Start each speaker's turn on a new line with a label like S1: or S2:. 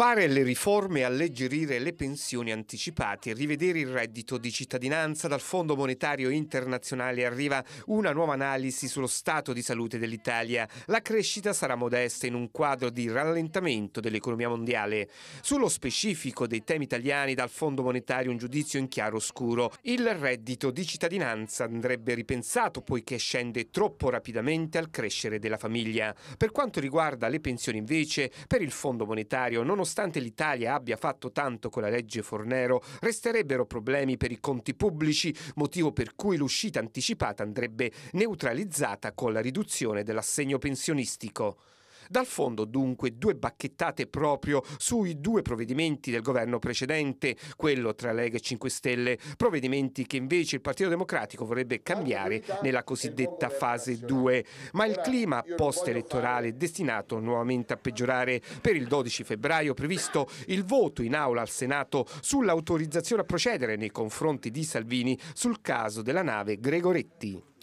S1: Fare le riforme, alleggerire le pensioni anticipate, rivedere il reddito di cittadinanza dal Fondo Monetario Internazionale arriva una nuova analisi sullo stato di salute dell'Italia. La crescita sarà modesta in un quadro di rallentamento dell'economia mondiale. Sullo specifico dei temi italiani dal Fondo Monetario un giudizio in chiaro scuro. Il reddito di cittadinanza andrebbe ripensato poiché scende troppo rapidamente al crescere della famiglia. Per quanto riguarda le pensioni invece, per il Fondo Monetario non nonostante l'Italia abbia fatto tanto con la legge Fornero, resterebbero problemi per i conti pubblici, motivo per cui l'uscita anticipata andrebbe neutralizzata con la riduzione dell'assegno pensionistico. Dal fondo dunque due bacchettate proprio sui due provvedimenti del governo precedente, quello tra Lega e 5 Stelle, provvedimenti che invece il Partito Democratico vorrebbe cambiare nella cosiddetta fase 2. Ma il clima post-elettorale è destinato nuovamente a peggiorare. Per il 12 febbraio previsto il voto in aula al Senato sull'autorizzazione a procedere nei confronti di Salvini sul caso della nave Gregoretti.